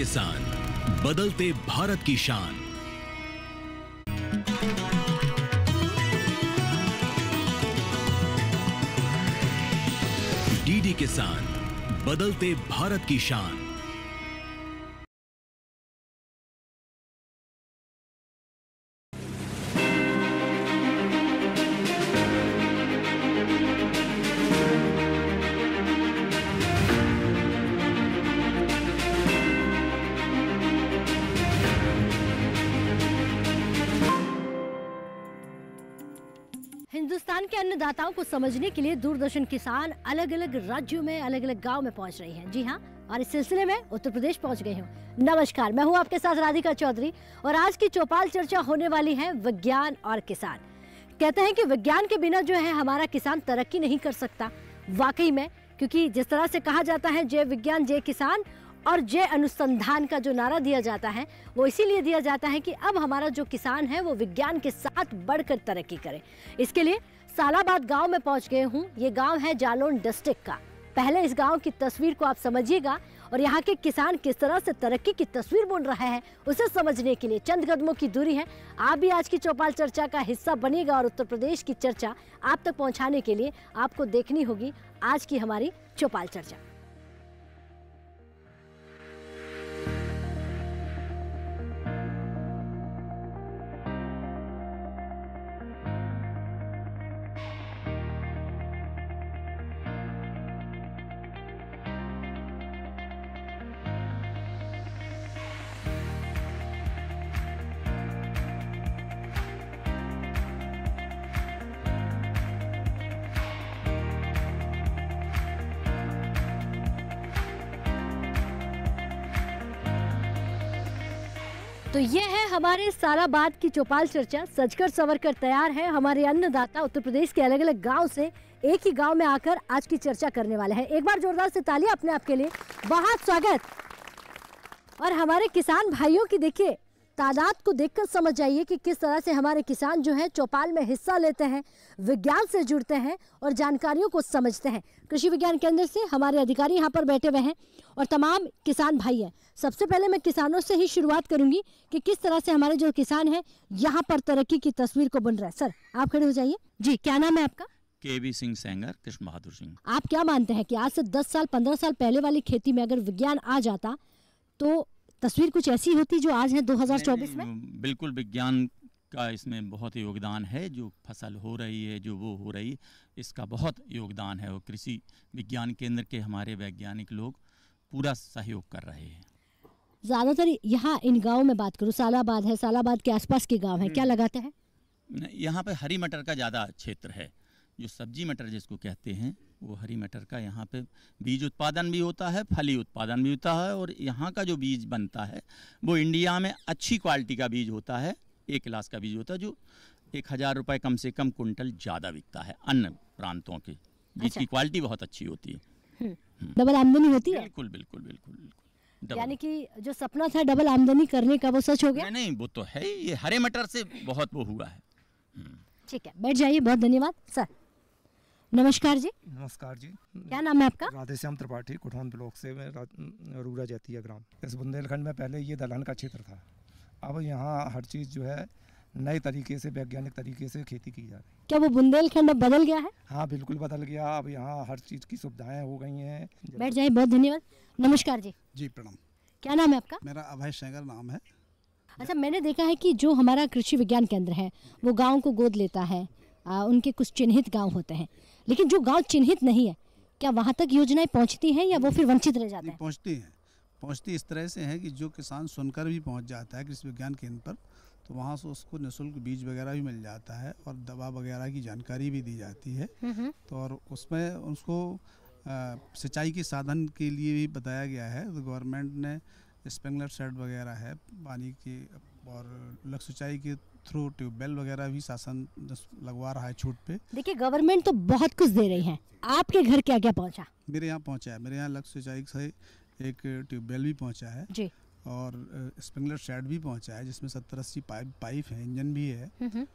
किसान बदलते भारत की शान डीडी किसान बदलते भारत की शान राजस्थान के अन्नदाताओं को समझने के लिए दूरदर्शन किसान अलग अलग राज्यों में अलग अलग गांव में पहुंच रहे हैं जी हाँ और इस सिलसिले में उत्तर प्रदेश पहुंच गई हूँ नमस्कार मैं हूँ आपके साथ राधिका चौधरी और आज की चौपाल चर्चा होने वाली है विज्ञान और किसान कहते हैं कि विज्ञान के बिना जो है हमारा किसान तरक्की नहीं कर सकता वाकई में क्योंकि जिस तरह से कहा जाता है जय विज्ञान जय किसान और जय अनुसंधान का जो नारा दिया जाता है वो इसीलिए दिया जाता है कि अब हमारा जो किसान है वो विज्ञान के साथ बढ़कर तरक्की करे इसके लिए सालाबाद गांव में पहुंच गए हूँ ये गांव है जालोन डिस्ट्रिक्ट का पहले इस गांव की तस्वीर को आप समझिएगा और यहाँ के किसान किस तरह से तरक्की की तस्वीर बुन रहे हैं उसे समझने के लिए चंद कदमों की दूरी है आप भी आज की चौपाल चर्चा का हिस्सा बनेगा और उत्तर प्रदेश की चर्चा आप तक पहुँचाने के लिए आपको देखनी होगी आज की हमारी चौपाल चर्चा तो ये है हमारे साराबाद की चौपाल चर्चा सजकर सवरकर तैयार है हमारे अन्नदाता उत्तर प्रदेश के अलग अलग गांव से एक ही गांव में आकर आज की चर्चा करने वाले हैं एक बार जोरदार से तालियां अपने आप के लिए बहुत स्वागत और हमारे किसान भाइयों की देखिए तादाद को देखकर समझ जाइए कि किस तरह से हमारे किसान जो है चौपाल में हिस्सा लेते हैं विज्ञान से जुड़ते हैं और जानकारियों को समझते हैं कृषि विज्ञान केंद्र से हमारे अधिकारी यहाँ पर बैठे हुए हैं और तमाम किसान भाई हैं सबसे पहले मैं किसानों से ही शुरुआत करूंगी कि किस तरह से हमारे जो किसान हैं यहाँ पर तरक्की की तस्वीर को बन रहा है सर आप खड़े हो जाइए जी क्या नाम है आपका के वी सिंह सेंगर कृष्ण बहादुर सिंह आप क्या मानते हैं कि आज से दस साल पंद्रह साल पहले वाली खेती में अगर विज्ञान आ जाता तो तस्वीर कुछ ऐसी होती जो आज है 2024 में बिल्कुल विज्ञान का इसमें बहुत योगदान है जो फसल हो रही है जो वो हो रही इसका बहुत योगदान है और कृषि विज्ञान केंद्र के हमारे वैज्ञानिक लोग पूरा सहयोग कर रहे हैं ज़्यादातर यहाँ इन गाँव में बात करूँ सालाबाद है सालाबाद के आसपास के गाँव है क्या हम्म। लगाते हैं यहाँ पर हरी मटर का ज़्यादा क्षेत्र है जो सब्जी मटर जिसको कहते हैं वो हरी मटर का यहाँ पे बीज उत्पादन भी होता है फली उत्पादन भी होता है और यहाँ का जो बीज बनता है वो इंडिया में अच्छी क्वालिटी का बीज होता है एक क्लास का बीज होता है जो एक हज़ार रुपये कम से कम कुंटल ज़्यादा बिकता है अन्य प्रांतों के बीज अच्छा। की क्वालिटी बहुत अच्छी होती है हम्म। हम्म। डबल आमदनी होती है बिल्कुल बिल्कुल बिल्कुल बिल्कुल यानी कि जो सपना था डबल आमदनी करने का वो सच हो गया नहीं वो तो है ये हरे मटर से बहुत वो हुआ है हम्म। ठीक है बैठ जाइए बहुत धन्यवाद सर नमस्कार जी नमस्कार जी क्या नाम है आपका राधेश्याम त्रिपाठी कुठौन ब्लॉक से मैं रूरा जैतिया ग्राम इस बुंदेलखंड में पहले ये दलहन का क्षेत्र था अब यहाँ हर चीज़ जो है नए तरीके से वैज्ञानिक तरीके से खेती की जा रही है क्या वो बुंदेलखंड अब बदल गया है हाँ बिल्कुल बदल गया अब यहाँ हर चीज़ की सुविधाएं हो गई हैं बैठ जाए बहुत धन्यवाद नमस्कार जी जी प्रणाम क्या नाम है आपका मेरा अभय सेंगर नाम है अच्छा मैंने देखा है कि जो हमारा कृषि विज्ञान केंद्र है वो गाँव को गोद लेता है आ, उनके कुछ चिन्हित गांव होते हैं लेकिन जो गाँव चिन्हित नहीं है क्या वहाँ तक योजनाएं पहुँचती हैं या वो फिर वंचित रह जाते हैं पहुँचती हैं पहुँचती इस तरह से है कि जो किसान सुनकर भी पहुँच जाता है कृषि विज्ञान केंद्र पर तो वहाँ से उसको निःशुल्क बीज वगैरह भी मिल जाता है और दवा वगैरह की जानकारी भी दी जाती है हम्म, हम्म। तो और उसमें उसको सिंचाई के साधन के लिए भी बताया गया है तो गवर्नमेंट ने स्प्रिंगलर सेट वगैरह है पानी की और लक्ष्य सिंचाई के थ्रू ट्यूबवेल वगैरह भी शासन लगवा रहा है छूट पे देखिए गवर्नमेंट तो बहुत कुछ दे रही है आपके घर क्या क्या पहुंचा मेरे यहाँ पहुंचा है मेरे यहाँ लक्ष्य सिंचाई से एक ट्यूबवेल भी पहुंचा है जी और स्प्रिंकलर शेड भी पहुंचा है जिसमें सत्तर अस्सी पाइप पाइप है इंजन भी है हम्म, हम्म।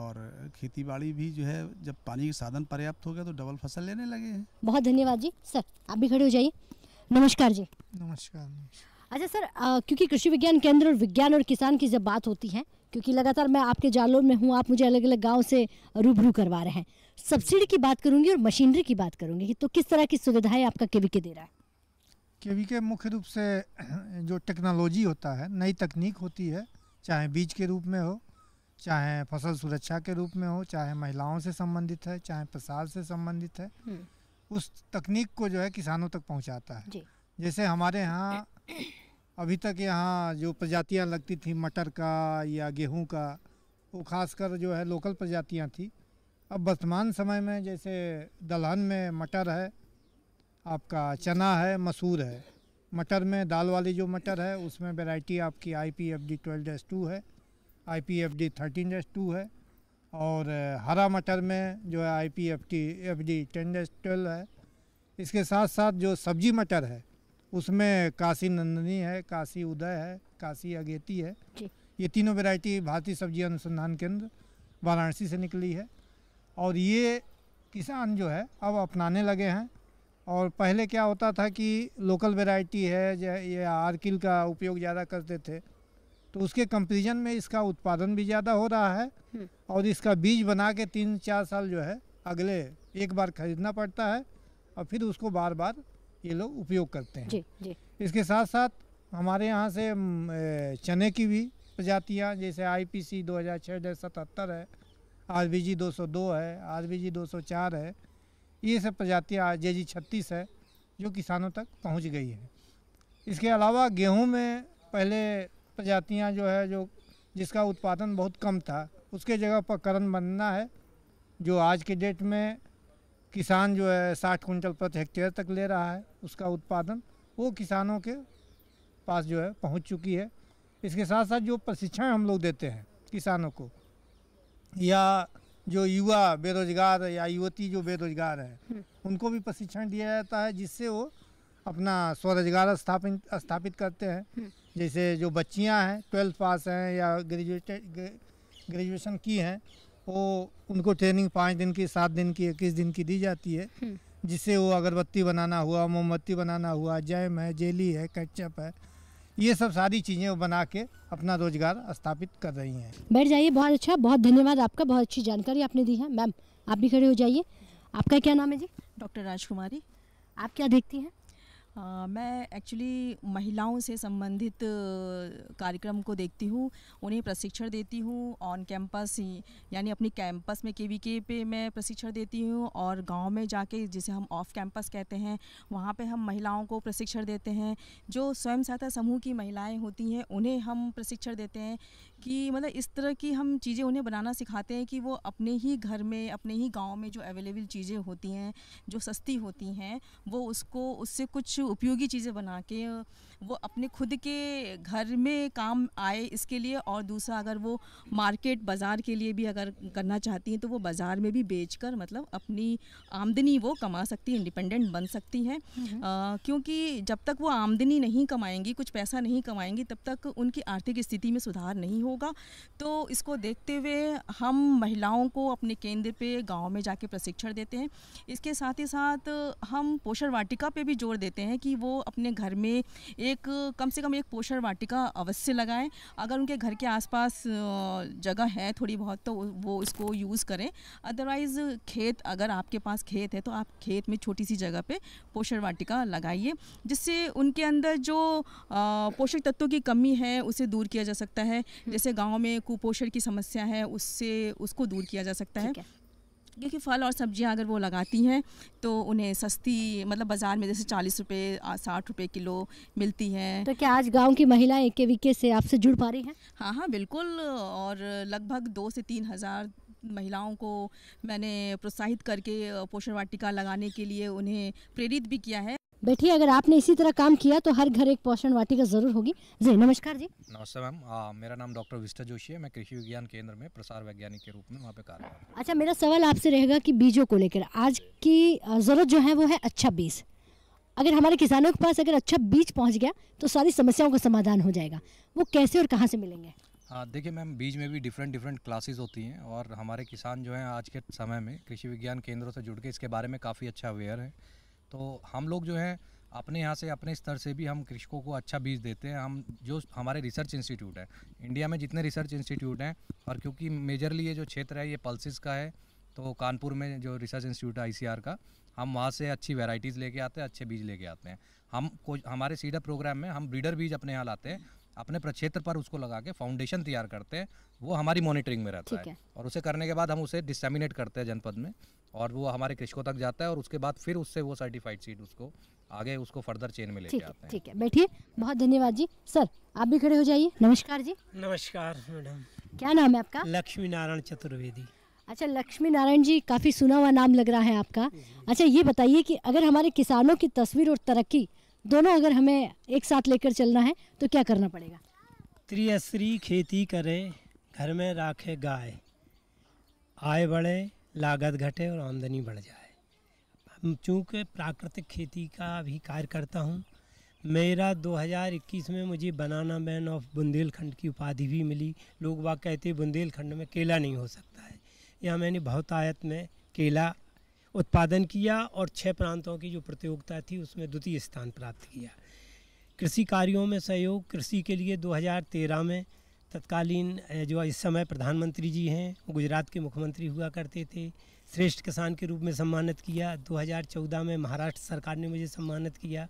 और खेती बाड़ी भी जो है जब पानी के साधन पर्याप्त हो गया तो डबल फसल लेने लगे हैं बहुत धन्यवाद जी सर आप भी खड़े हो जाइए नमस्कार जी नमस्कार अच्छा सर आ, क्योंकि कृषि विज्ञान केंद्र और विज्ञान और किसान की जब बात होती है क्योंकि लगातार मैं आपके जालों में हूँ आप मुझे अलग अलग गाँव से रूबरू करवा रहे हैं सब्सिडी की बात करूँगी और मशीनरी की बात करूंगी तो किस तरह की सुविधाएं आपका केवी के दे रहा है केवी के मुख्य रूप से जो टेक्नोलॉजी होता है नई तकनीक होती है चाहे बीज के रूप में हो चाहे फसल सुरक्षा के रूप में हो चाहे महिलाओं से संबंधित है चाहे प्रसार से संबंधित है हम्म। उस तकनीक को जो है किसानों तक पहुँचाता है जैसे हमारे यहाँ अभी तक यहाँ जो प्रजातियाँ लगती थी मटर का या गेहूँ का वो खासकर जो है लोकल प्रजातियाँ थी अब वर्तमान समय में जैसे दलहन में मटर है आपका चना है मसूर है मटर में दाल वाली जो मटर है उसमें वैरायटी आपकी I P F D twelve dash two है I P F D thirteen dash two है और हरा मटर में जो है I P F T F D ten dash twelve है इसके साथ साथ जो सब्जी मटर है उसमें काशी नंदनी है काशी उदय है काशी अगेती है ये तीनों वैरायटी भारतीय सब्जी अनुसंधान केंद्र वाराणसी से निकली है और ये किसान जो है अब अपनाने लगे हैं और पहले क्या होता था कि लोकल वैरायटी है ये आरकिल का उपयोग ज़्यादा करते थे तो उसके कंपेरिजन में इसका उत्पादन भी ज़्यादा हो रहा है हम्म। और इसका बीज बना के तीन चार साल जो है अगले एक बार खरीदना पड़ता है और फिर उसको बार बार ये लोग उपयोग करते हैं जी, जी। इसके साथ साथ हमारे यहाँ से चने की भी प्रजातियाँ जैसे आई पी सी दो हज़ार छः सतहत्तर है आर बी जी दो सौ दो है आर बी जी दो सौ चार है ये सब प्रजातियाँ जे जी छत्तीस है जो किसानों तक पहुँच गई है इसके अलावा गेहूँ में पहले प्रजातियाँ जो है जो जिसका उत्पादन बहुत कम था उसके जगह पर करण बनना है जो आज के डेट में किसान जो है साठ कुंटल प्रति हेक्टेयर तक ले रहा है उसका उत्पादन वो किसानों के पास जो है पहुंच चुकी है इसके साथ साथ जो प्रशिक्षण हम लोग देते हैं किसानों को या जो युवा बेरोजगार या युवती जो बेरोजगार है हम्म। उनको भी प्रशिक्षण दिया जाता है जिससे वो अपना स्वरोजगार स्थापित स्थापित करते हैं हम्म। जैसे जो बच्चियां हैं ट्वेल्थ पास हैं या ग्रेजुएट ग्रेजुएशन की हैं वो उनको ट्रेनिंग पाँच दिन की सात दिन की इक्कीस दिन की दी जाती है हम्म। जिससे वो अगरबत्ती बनाना हुआ मोमबत्ती बनाना हुआ जैम है जेली है कैचअप है ये सब सारी चीज़ें वो बना के अपना रोजगार स्थापित कर रही हैं बैठ जाइए बहुत अच्छा बहुत धन्यवाद आपका बहुत अच्छी जानकारी आपने दी है मैम आप भी खड़े हो जाइए आपका क्या नाम है जी डॉक्टर राजकुमारी आप क्या देखती हैं आ, मैं एक्चुअली महिलाओं से संबंधित कार्यक्रम को देखती हूँ उन्हें प्रशिक्षण देती हूँ ऑन कैंपस यानी अपनी कैंपस में के पे मैं प्रशिक्षण देती हूँ और गांव में जाके जिसे हम ऑफ कैंपस कहते हैं वहाँ पे हम महिलाओं को प्रशिक्षण देते हैं जो स्वयं सहायता समूह की महिलाएं होती हैं उन्हें हम प्रशिक्षण देते हैं कि मतलब इस तरह की हम चीज़ें उन्हें बनाना सिखाते हैं कि वो अपने ही घर में अपने ही गांव में जो अवेलेबल चीज़ें होती हैं जो सस्ती होती हैं वो उसको उससे कुछ उपयोगी चीज़ें बना के वो अपने खुद के घर में काम आए इसके लिए और दूसरा अगर वो मार्केट बाज़ार के लिए भी अगर करना चाहती हैं तो वो बाज़ार में भी बेचकर मतलब अपनी आमदनी वो कमा सकती है इंडिपेंडेंट बन सकती हैं हम्म। क्योंकि जब तक वो आमदनी नहीं कमाएंगी कुछ पैसा नहीं कमाएंगी तब तक उनकी आर्थिक स्थिति में सुधार नहीं होगा तो इसको देखते हुए हम महिलाओं को अपने केंद्र पे गांव में जाके प्रशिक्षण देते हैं इसके साथ ही साथ हम पोषण वाटिका पे भी जोर देते हैं कि वो अपने घर में एक कम से कम एक पोषण वाटिका अवश्य लगाएं अगर उनके घर के आसपास जगह है थोड़ी बहुत तो वो इसको यूज़ करें अदरवाइज़ खेत अगर आपके पास खेत है तो आप खेत में छोटी सी जगह पे पोषण वाटिका लगाइए जिससे उनके अंदर जो पोषक तत्वों की कमी है उसे दूर किया जा सकता है हम्म। जैसे गाँव में कुपोषण की समस्या है उससे उसको दूर किया जा सकता है क्योंकि फल और सब्जियां अगर वो लगाती हैं तो उन्हें सस्ती मतलब बाज़ार में जैसे चालीस रुपये साठ रुपये किलो मिलती है तो क्या आज गाँव की महिलाएं एक के से आपसे जुड़ पा रही हैं हाँ हाँ बिल्कुल और लगभग दो से तीन हज़ार महिलाओं को मैंने प्रोत्साहित करके पोषण वाटिका लगाने के लिए उन्हें प्रेरित भी किया है बैठिए अगर आपने इसी तरह काम किया तो हर घर एक पोषण वाटिका जरूर होगी जी नमस्कार जी नमस्ते मैम मेरा नाम डॉक्टर विस्टा जोशी है मैं कृषि विज्ञान केंद्र में प्रसार वैज्ञानिक के रूप में वहाँ पे कार्य अच्छा मेरा सवाल आपसे रहेगा कि बीजों को लेकर आज की ज़रूरत जो है वो है अच्छा बीज अगर हमारे किसानों के पास अगर अच्छा बीज पहुँच गया तो सारी समस्याओं का समाधान हो जाएगा वो कैसे और कहाँ से मिलेंगे हाँ देखिए मैम बीज में भी डिफरेंट डिफरेंट क्लासेस होती हैं और हमारे किसान जो हैं आज के समय में कृषि विज्ञान केंद्रों से जुड़ के इसके बारे में काफ़ी अच्छा अवेयर है तो हम लोग जो हैं अपने यहाँ से अपने स्तर से भी हम कृषकों को अच्छा बीज देते हैं हम जो हमारे रिसर्च इंस्टीट्यूट है इंडिया में जितने रिसर्च इंस्टीट्यूट हैं और क्योंकि मेजरली ये जो क्षेत्र है ये पल्सिस का है तो कानपुर में जो रिसर्च इंस्टीट्यूट है आई का हम वहाँ से अच्छी वेराइटीज़ लेके आते हैं अच्छे बीज लेके आते हैं हम को हमारे सीडर प्रोग्राम में हम ब्रीडर बीज अपने यहाँ लाते हैं अपने प्रक्षेत्र पर उसको लगा के फाउंडेशन तैयार करते हैं वो हमारी मॉनिटरिंग में रहता है।, है और उसे करने के बाद हम उसे डिसमिनेट करते हैं जनपद में और वो हमारे कृषकों तक जाता है और उसके बाद फिर उससे वो सर्टिफाइड सीड उसको आगे उसको फर्दर चेन में लेके आते हैं ठीक है बैठिए बहुत धन्यवाद जी सर आप भी खड़े हो जाइए नमस्कार जी नमस्कार मैडम क्या नाम है आपका लक्ष्मी नारायण चतुर्वेदी अच्छा लक्ष्मी नारायण जी काफ़ी सुना हुआ नाम लग रहा है आपका अच्छा ये बताइए कि अगर हमारे किसानों की तस्वीर और तरक्की दोनों अगर हमें एक साथ लेकर चलना है तो क्या करना पड़ेगा त्रियश्री खेती करे घर में राखे गाय आय बढ़े लागत घटे और आमदनी बढ़ जाए हम चूँकि प्राकृतिक खेती का भी कार्य करता हूँ मेरा 2021 में मुझे बनाना मैन ऑफ बुंदेलखंड की उपाधि भी मिली लोग वाह कहते बुंदेलखंड में केला नहीं हो सकता है यहाँ मैंने बहुत आयत में केला उत्पादन किया और छः प्रांतों की जो प्रतियोगिता थी उसमें द्वितीय स्थान प्राप्त किया कृषि कार्यों में सहयोग कृषि के लिए 2013 में तत्कालीन जो इस समय प्रधानमंत्री जी हैं गुजरात के मुख्यमंत्री हुआ करते थे श्रेष्ठ किसान के रूप में सम्मानित किया 2014 में महाराष्ट्र सरकार ने मुझे सम्मानित किया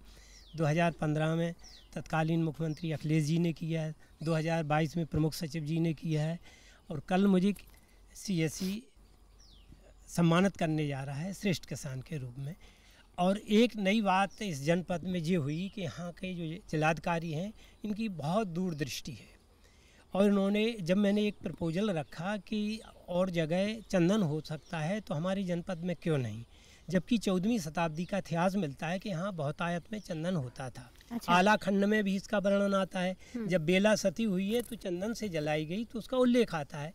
2015 में तत्कालीन मुख्यमंत्री अखिलेश जी ने किया है 2022 में प्रमुख सचिव जी ने किया है और कल मुझे सी सम्मानित करने जा रहा है श्रेष्ठ किसान के रूप में और एक नई बात इस जनपद में ये हुई कि यहाँ के जो जिलाधिकारी हैं इनकी बहुत दूरदृष्टि है और इन्होंने जब मैंने एक प्रपोजल रखा कि और जगह चंदन हो सकता है तो हमारे जनपद में क्यों नहीं जबकि चौदहवीं शताब्दी का इतिहास मिलता है कि यहाँ बहुतायत में चंदन होता था अच्छा। आला खंड में भी इसका वर्णन आता है हम्म। जब बेला सती हुई है तो चंदन से जलाई गई तो उसका उल्लेख आता है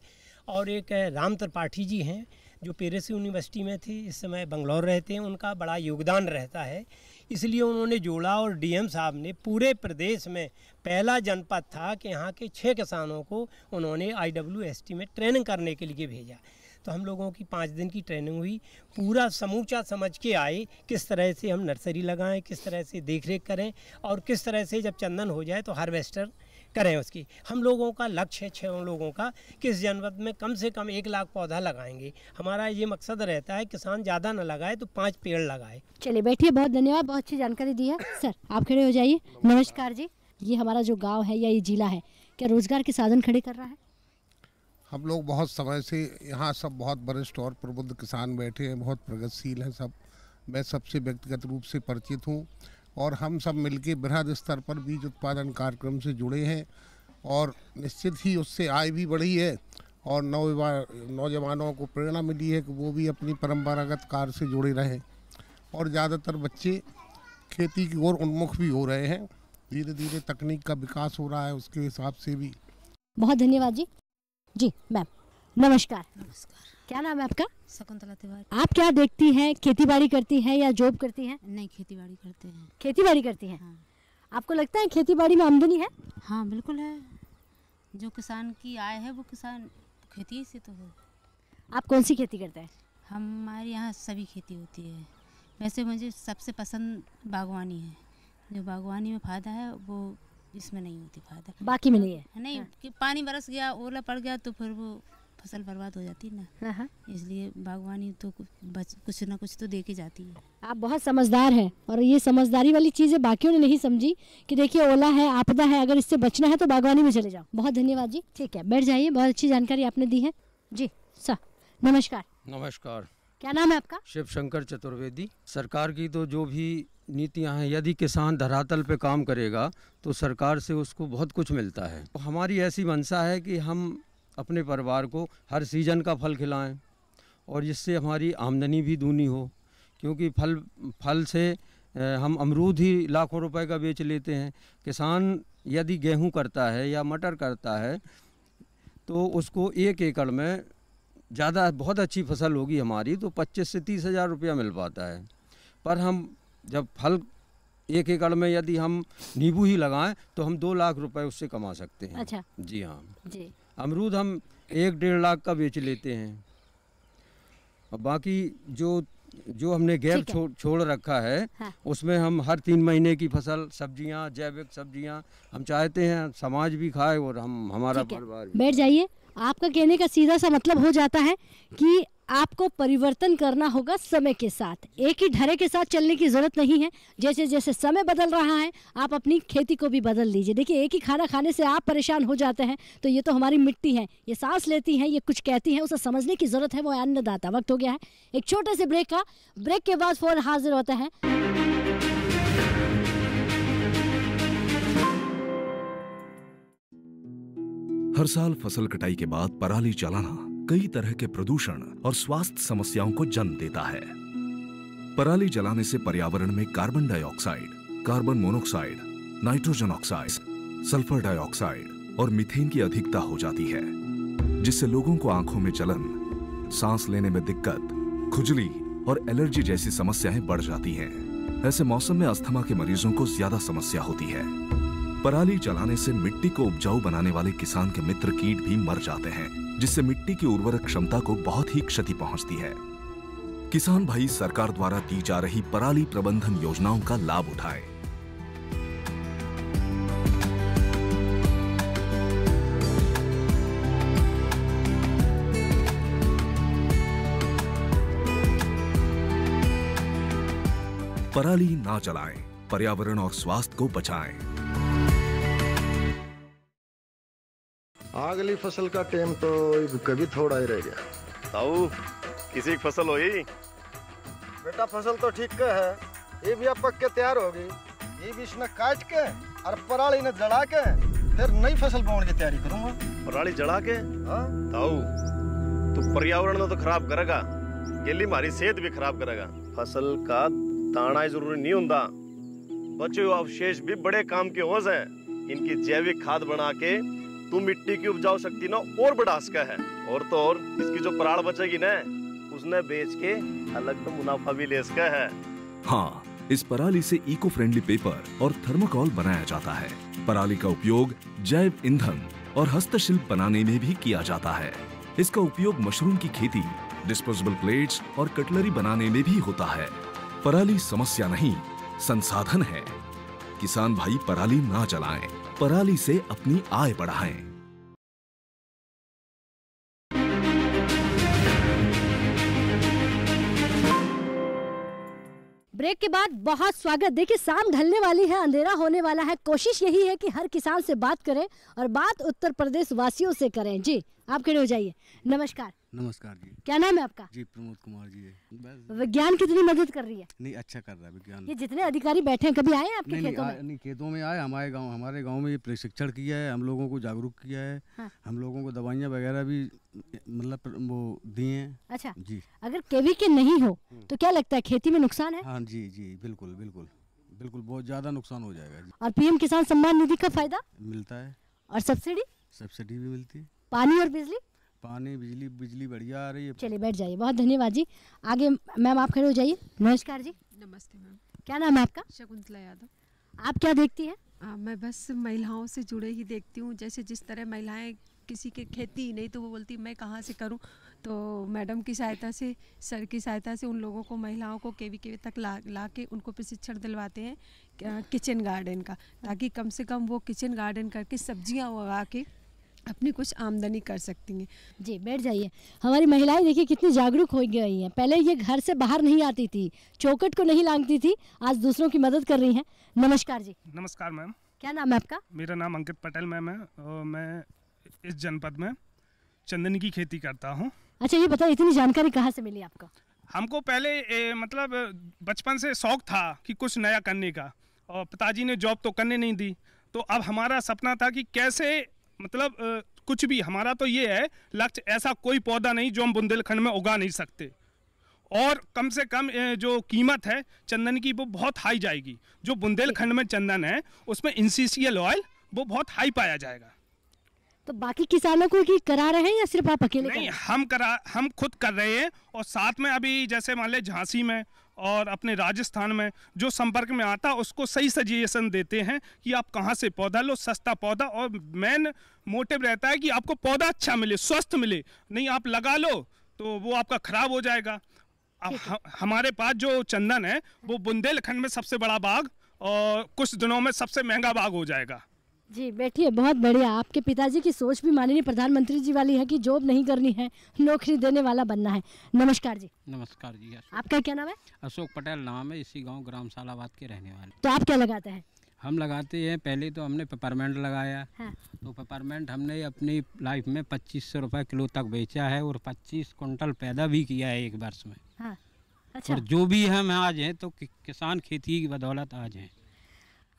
और एक राम त्रिपाठी जी हैं जो पेरिस यूनिवर्सिटी में थे इस समय बंगलौर रहते हैं उनका बड़ा योगदान रहता है इसलिए उन्होंने जोड़ा और डीएम साहब ने पूरे प्रदेश में पहला जनपद था कि यहाँ के छः किसानों को उन्होंने आई में ट्रेनिंग करने के लिए भेजा तो हम लोगों की पाँच दिन की ट्रेनिंग हुई पूरा समूचा समझ के आए किस तरह से हम नर्सरी लगाएं किस तरह से देख रेख करें और किस तरह से जब चंदन हो जाए तो हार्वेस्टर करें उसकी हम लोगों का लक्ष्य है छः लोगों का कि इस जनपद में कम से कम एक लाख पौधा लगाएंगे हमारा ये मकसद रहता है किसान ज़्यादा ना लगाए तो पाँच पेड़ लगाए चलिए बैठिए बहुत धन्यवाद बहुत अच्छी जानकारी दी है सर आप खड़े हो जाइए नमस्कार जी ये हमारा जो गाँव है या ये जिला है क्या रोजगार के साधन खड़े कर रहा है हम लोग बहुत समय से यहाँ सब बहुत वरिष्ठ और प्रबुद्ध किसान बैठे हैं बहुत प्रगतिशील हैं सब मैं सबसे व्यक्तिगत रूप से परिचित हूँ और हम सब मिलके बृहद स्तर पर बीज उत्पादन कार्यक्रम से जुड़े हैं और निश्चित ही उससे आय भी बढ़ी है और नौजवानों को प्रेरणा मिली है कि वो भी अपनी परंपरागत कार्य से जुड़े रहें और ज़्यादातर बच्चे खेती की ओर उन्मुख भी हो रहे हैं धीरे धीरे तकनीक का विकास हो रहा है उसके हिसाब से भी बहुत धन्यवाद जी जी मैम नमस्कार नमस्कार क्या नाम है आपका शकुंतला तिवारी आप क्या देखती हैं बाड़ी करती हैं या जॉब करती हैं नहीं खेती बाड़ी करते हैं खेती बाड़ी करती हैं हाँ। आपको लगता है खेती बाड़ी में आमदनी है हाँ बिल्कुल है जो किसान की आय है वो किसान खेती से तो है आप कौन सी खेती करते हैं हमारे यहाँ सभी खेती होती है वैसे मुझे सबसे पसंद बागवानी है जो बागवानी में फ़ायदा है वो इसमें नहीं होती फ़ायदा बाकी में नहीं है नहीं हाँ। कि पानी बरस गया ओला पड़ गया तो फिर वो फसल बर्बाद हो जाती है ना हाँ, हाँ। इसलिए बागवानी तो कुछ, कुछ ना कुछ तो दे के जाती है आप बहुत समझदार हैं और ये समझदारी वाली चीज़ें बाकियों ने नहीं समझी कि देखिए ओला है आपदा है अगर इससे बचना है तो बागवानी में चले जाओ बहुत धन्यवाद जी ठीक है बैठ जाइए बहुत अच्छी जानकारी आपने दी है जी सर नमस्कार नमस्कार क्या नाम है आपका शिव शंकर चतुर्वेदी सरकार की तो जो भी नीतियाँ हैं यदि किसान धरातल पे काम करेगा तो सरकार से उसको बहुत कुछ मिलता है हमारी ऐसी मंशा है कि हम अपने परिवार को हर सीज़न का फल खिलाएं और जिससे हमारी आमदनी भी दूनी हो क्योंकि फल फल से हम अमरूद ही लाखों रुपए का बेच लेते हैं किसान यदि गेहूं करता है या मटर करता है तो उसको एक एकड़ में ज़्यादा बहुत अच्छी फसल होगी हमारी तो 25 से तीस हज़ार रुपया मिल पाता है पर हम जब फल एक एकड़ में यदि हम नींबू ही लगाएं तो हम दो लाख रुपए उससे कमा सकते हैं अच्छा जी हाँ जी अमरूद हम एक डेढ़ लाख का बेच लेते हैं और बाकी जो जो हमने गैप छोड़ छोड़ रखा है हाँ। उसमें हम हर तीन महीने की फसल सब्जियां जैविक सब्जियां हम चाहते हैं समाज भी खाए और हम हमारा परिवार बैठ जाइए आपका कहने का सीधा सा मतलब हो जाता है कि आपको परिवर्तन करना होगा समय के साथ एक ही ढरे के साथ चलने की ज़रूरत नहीं है जैसे जैसे समय बदल रहा है आप अपनी खेती को भी बदल लीजिए देखिए एक ही खाना खाने से आप परेशान हो जाते हैं तो ये तो हमारी मिट्टी है ये सांस लेती है ये कुछ कहती है उसे समझने की ज़रूरत है वो अन्नदाता वक्त हो गया है एक छोटे से ब्रेक का ब्रेक के बाद फ़ोन हाजिर होता है हर साल फसल कटाई के बाद पराली जलाना कई तरह के प्रदूषण और स्वास्थ्य समस्याओं को जन्म देता है पराली जलाने से पर्यावरण में carbon dioxide carbon monoxide nitrogen oxide sulphur dioxide और मिथेन की अधिकता हो जाती है जिससे लोगों को आंखों में जलन सांस लेने में दिक्कत खुजली और एलर्जी जैसी समस्याएं बढ़ जाती हैं ऐसे मौसम में अस्थमा के मरीजों को ज्यादा समस्या होती है पराली जलाने से मिट्टी को उपजाऊ बनाने वाले किसान के मित्र कीट भी मर जाते हैं जिससे मिट्टी की उर्वरक क्षमता को बहुत ही क्षति पहुंचती है किसान भाई सरकार द्वारा दी जा रही पराली प्रबंधन योजनाओं का लाभ उठाए पराली ना जलाएं, पर्यावरण और स्वास्थ्य को बचाएं। अगली फसल का टाइम तो कभी थोड़ा ही रह गया ताऊ किसी की फसल हुई बेटा फसल तो ठीक का है ये भी अब पक के तैयार होगी ये भी इसने काट के और पराली ने जड़ा के फिर नई फसल बोने की तैयारी करूंगा पराली जड़ा के हाँ। ताऊ तू पर्यावरण तो खराब करेगा गेली मारी सेहत भी खराब करेगा फसल का ताना जरूरी नहीं होता बचे हुए अवशेष भी बड़े काम के होज है इनकी जैविक खाद बना के तू मिट्टी की उपजाऊ शक्ति ना और बढ़ा सका है और तो और इसकी जो प्राण बचेगी ना उसने बेच के अलग तो मुनाफा भी ले सका है हाँ इस पराली से इको फ्रेंडली पेपर और थर्मोकॉल बनाया जाता है पराली का उपयोग जैव ईंधन और हस्तशिल्प बनाने में भी किया जाता है इसका उपयोग मशरूम की खेती डिस्पोजेबल प्लेट्स और कटलरी बनाने में भी होता है पराली समस्या नहीं संसाधन है किसान भाई पराली ना जलाएं। पराली से अपनी आय बढ़ाएं। ब्रेक के बाद बहुत स्वागत देखिए शाम ढलने वाली है अंधेरा होने वाला है कोशिश यही है कि हर किसान से बात करें और बात उत्तर प्रदेश वासियों से करें जी आप खड़े हो जाइए नमस्कार नमस्कार जी क्या नाम है आपका जी प्रमोद कुमार जी है विज्ञान कितनी मदद कर रही है नहीं अच्छा कर रहा है विज्ञान ये जितने अधिकारी बैठे हैं कभी आए हैं आपके नहीं, खेतों नहीं, में नहीं खेतों में आए हमारे गांव हमारे गांव में ये प्रशिक्षण किया है हम लोगों को जागरूक किया है हाँ। हम लोगों को दवाइयाँ वगैरह भी मतलब वो दी है अच्छा जी अगर केवी के नहीं हो हम्म। तो क्या लगता है खेती में नुकसान है हाँ जी जी बिल्कुल बिल्कुल बिल्कुल बहुत ज्यादा नुकसान हो जाएगा और पीएम किसान सम्मान निधि का फायदा मिलता है और सब्सिडी सब्सिडी भी मिलती है पानी और बिजली पानी बिजली बिजली बढ़िया आ रही है चलिए बैठ जाइए बहुत धन्यवाद जी आगे मैम आप खड़े हो जाइए नमस्कार जी नमस्ते मैम क्या नाम है आपका शकुंतला यादव आप क्या देखती हैं आ, मैं बस महिलाओं से जुड़े ही देखती हूँ जैसे जिस तरह महिलाएं किसी के खेती ही नहीं तो वो बोलती मैं कहाँ से करूँ तो मैडम की सहायता से सर की सहायता से उन लोगों को महिलाओं को केवी केवी तक ला ला के उनको प्रशिक्षण दिलवाते हैं किचन गार्डन का ताकि कम से कम वो किचन गार्डन करके सब्जियाँ उगा के अपनी कुछ आमदनी कर सकती हैं जी बैठ जाइए हमारी महिलाएं देखिए कितनी जागरूक हो गई हैं पहले ये घर से बाहर नहीं आती थी चौकट को नहीं लांगती थी आज दूसरों की मदद कर रही हैं नमस्कार जी नमस्कार मैम क्या नाम है आपका मेरा नाम अंकित पटेल मैम है और मैं इस जनपद में चंदन की खेती करता हूँ अच्छा ये बताओ इतनी जानकारी कहाँ से मिली आपको हमको पहले ए, मतलब बचपन से शौक था कि कुछ नया करने का और पिताजी ने जॉब तो करने नहीं दी तो अब हमारा सपना था कि कैसे मतलब आ, कुछ भी हमारा तो ये है लक्ष्य ऐसा कोई पौधा नहीं जो हम बुंदेलखंड में उगा नहीं सकते और कम से कम जो कीमत है चंदन की वो बहुत हाई जाएगी जो बुंदेलखंड में चंदन है उसमें इनसीसीएल ऑयल वो बहुत हाई पाया जाएगा तो बाकी किसानों को की करा रहे हैं या सिर्फ आप अकेले नहीं हम करा हम खुद कर रहे हैं और साथ में अभी जैसे मान लें झांसी में और अपने राजस्थान में जो संपर्क में आता उसको सही सजेशन देते हैं कि आप कहाँ से पौधा लो सस्ता पौधा और मेन मोटिव रहता है कि आपको पौधा अच्छा मिले स्वस्थ मिले नहीं आप लगा लो तो वो आपका ख़राब हो जाएगा अब हमारे पास जो चंदन है वो बुंदेलखंड में सबसे बड़ा बाग और कुछ दिनों में सबसे महंगा बाग हो जाएगा जी बैठिए बहुत बढ़िया आपके पिताजी की सोच भी माननीय प्रधानमंत्री जी वाली है कि जॉब नहीं करनी है नौकरी देने वाला बनना है नमस्कार जी नमस्कार जी आपका क्या नाम है अशोक पटेल नाम है इसी गांव ग्राम सालाबाद के रहने वाले तो आप क्या लगाते हैं हम लगाते हैं पहले तो हमने पेपरमेंट लगाया हाँ। तो पेपरमेंट हमने अपनी लाइफ में पच्चीस सौ किलो तक बेचा है और पच्चीस कुंटल पैदा भी किया है एक वर्ष में हाँ। और अच्छा। जो भी हम आज है तो किसान खेती की बदौलत आज है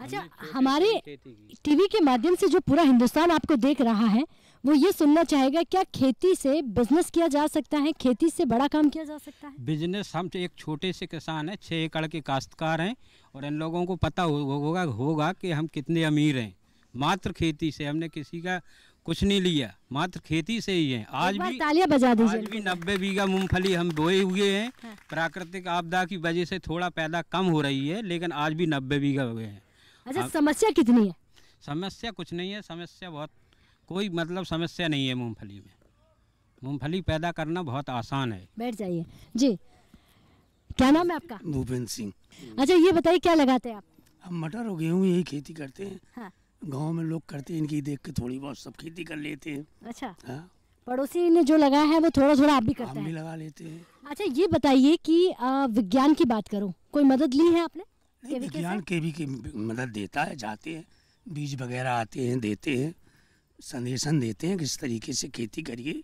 अच्छा हमारे टीवी के माध्यम से जो पूरा हिंदुस्तान आपको देख रहा है वो ये सुनना चाहेगा क्या खेती से बिजनेस किया जा सकता है खेती से बड़ा काम किया जा सकता है बिजनेस हम तो एक छोटे से किसान हैं छः एकड़ के काश्तकार हैं और इन लोगों को पता होगा होगा कि हम कितने अमीर हैं मात्र खेती से हमने किसी का कुछ नहीं लिया मात्र खेती से ही है आज भी तालियां बजा दीजिए आज भी नब्बे बीघा मूंगफली हम बोए हुए हैं हाँ। प्राकृतिक आपदा की वजह से थोड़ा पैदा कम हो रही है लेकिन आज भी नब्बे बीघा हुए हैं अच्छा हाँ। समस्या कितनी है समस्या कुछ नहीं है समस्या बहुत कोई मतलब समस्या नहीं है मूंगफली में मूंगफली पैदा करना बहुत आसान है बैठ जाइए जी क्या नाम है आपका भूपेंद्र सिंह अच्छा ये बताइए क्या लगाते हैं आप हम मटर और गेहूँ यही खेती करते हैं हाँ। गांव में लोग करते हैं इनकी देख के थोड़ी बहुत सब खेती कर लेते हैं अच्छा हाँ? पड़ोसी ने जो लगाया है वो थोड़ा थोड़ा आप भी करते हैं हम भी लगा लेते हैं अच्छा ये बताइए कि विज्ञान की बात करो कोई मदद ली है आपने विज्ञान के भी की मदद देता है जाते हैं बीज वगैरह आते हैं देते हैं संदेशन देते हैं किस तरीके से खेती करिए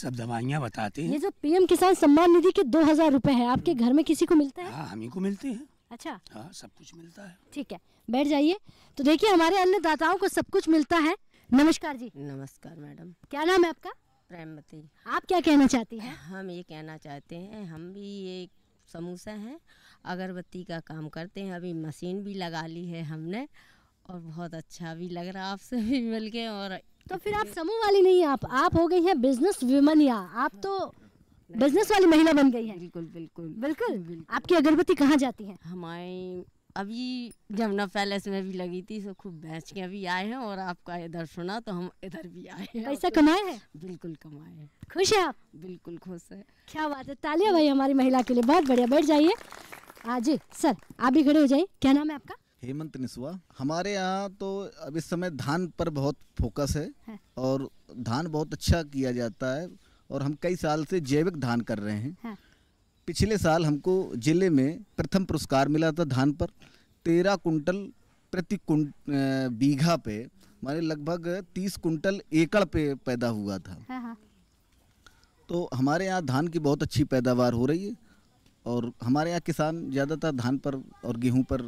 सब दवाइयाँ बताते हैं ये जो पीएम किसान सम्मान निधि के दो हजार रूपए है आपके घर में किसी को मिलता है हाँ, हम ही को मिलते हैं अच्छा हाँ सब कुछ मिलता है ठीक है बैठ जाइए तो देखिए हमारे अन्य दाताओं को सब कुछ मिलता है नमस्कार जी नमस्कार मैडम क्या नाम है आपका प्रेमवती आप क्या कहना चाहती हैं हम ये कहना चाहते हैं हम भी एक समोसा हैं अगरबत्ती का काम करते हैं अभी मशीन भी लगा ली है हमने और बहुत अच्छा भी लग रहा है आपसे भी मिल के और तो फिर आप समूह वाली नहीं आप आप हो गई हैं बिजनेस वुमन या आप तो बिजनेस वाली महिला बन गई हैं बिल्कुल बिल्कुल बिल्कुल, आपकी अगरबत्ती कहाँ जाती है हमारे अभी जमुना पैलेस में भी लगी थी सब खूब बेच के अभी आए हैं और आपका इधर सुना तो हम इधर भी आए हैं पैसा कमाए हैं बिल्कुल कमाए हैं खुश है आप बिल्कुल खुश है क्या बात है तालिया भाई हमारी महिला के लिए बहुत बढ़िया बैठ जाइए जी सर आप भी खड़े हो जाए क्या नाम है आपका हेमंत निसुआ हमारे यहाँ तो अब इस समय धान पर बहुत फोकस है, हाँ। और धान बहुत अच्छा किया जाता है और हम कई साल से जैविक धान कर रहे हैं हाँ। पिछले साल हमको जिले में प्रथम पुरस्कार मिला था धान पर तेरह कुंटल प्रति बीघा पे माने लगभग तीस कुंटल एकड़ पे पैदा हुआ था हाँ, तो हमारे यहाँ धान की बहुत अच्छी पैदावार हो रही है और हमारे यहाँ किसान ज़्यादातर धान पर और गेहूँ पर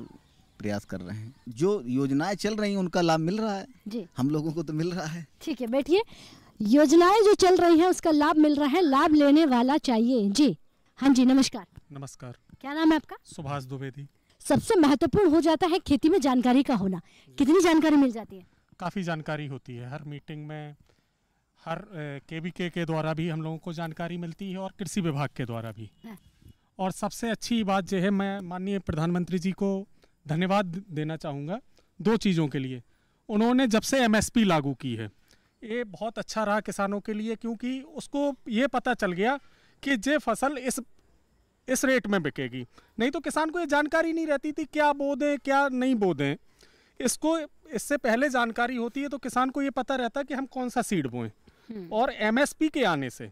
प्रयास कर रहे हैं जो योजनाएं चल रही हैं उनका लाभ मिल रहा है जी हम लोगों को तो मिल रहा है ठीक है बैठिए योजनाएं जो चल रही हैं उसका लाभ मिल रहा है लाभ लेने वाला चाहिए जी हाँ जी नमस्कार नमस्कार क्या नाम है आपका सुभाष द्विवेदी सबसे महत्वपूर्ण हो जाता है खेती में जानकारी का होना कितनी जानकारी मिल जाती है काफ़ी जानकारी होती है हर मीटिंग में हर के के द्वारा भी हम लोगों को जानकारी मिलती है और कृषि विभाग के द्वारा भी हाँ। और सबसे अच्छी बात जो है मैं माननीय प्रधानमंत्री जी को धन्यवाद देना चाहूँगा दो चीज़ों के लिए उन्होंने जब से एमएसपी लागू की है ये बहुत अच्छा रहा किसानों के लिए क्योंकि उसको ये पता चल गया कि जे फसल इस इस रेट में बिकेगी नहीं तो किसान को ये जानकारी नहीं रहती थी क्या बो दें क्या नहीं बो दें इसको इससे पहले जानकारी होती है तो किसान को ये पता रहता कि हम कौन सा सीड बोएं हम्म। और एमएसपी के आने से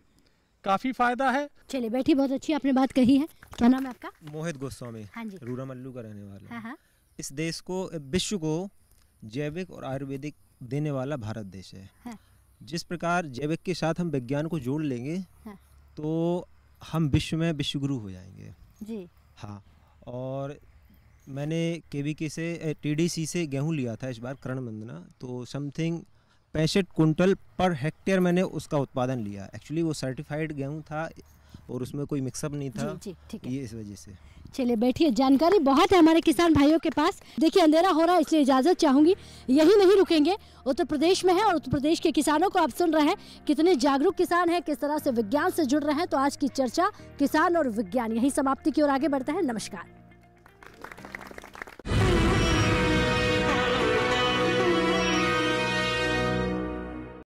काफी फायदा है चले बैठी बहुत अच्छी आपने बात कही है क्या नाम है आपका मोहित गोस्वामी हाँ जी रूरा मल्लू का रहने वाला हाँ, हाँ। इस देश को विश्व को जैविक और आयुर्वेदिक देने वाला भारत देश है हाँ। जिस प्रकार जैविक के साथ हम विज्ञान को जोड़ लेंगे तो हम विश्व में विश्वगुरु हो जाएंगे जी हाँ और मैंने के से टीडीसी से गेहूं लिया था इस बार करण वंदना तो समथिंग पैंसठ कुंटल पर हेक्टेयर मैंने उसका उत्पादन लिया एक्चुअली वो सर्टिफाइड गेहूँ था और उसमें कोई मिक्सअप नहीं था जी, ये इस वजह से चलिए बैठिए जानकारी बहुत है हमारे किसान भाइयों के पास देखिए अंधेरा हो रहा है इसलिए इजाज़त चाहूंगी यही नहीं रुकेंगे उत्तर प्रदेश में है और उत्तर प्रदेश के किसानों को आप सुन रहे हैं कितने जागरूक किसान हैं किस तरह से विज्ञान से जुड़ रहे हैं तो आज की चर्चा किसान और विज्ञान यही समाप्ति की ओर आगे बढ़ते है नमस्कार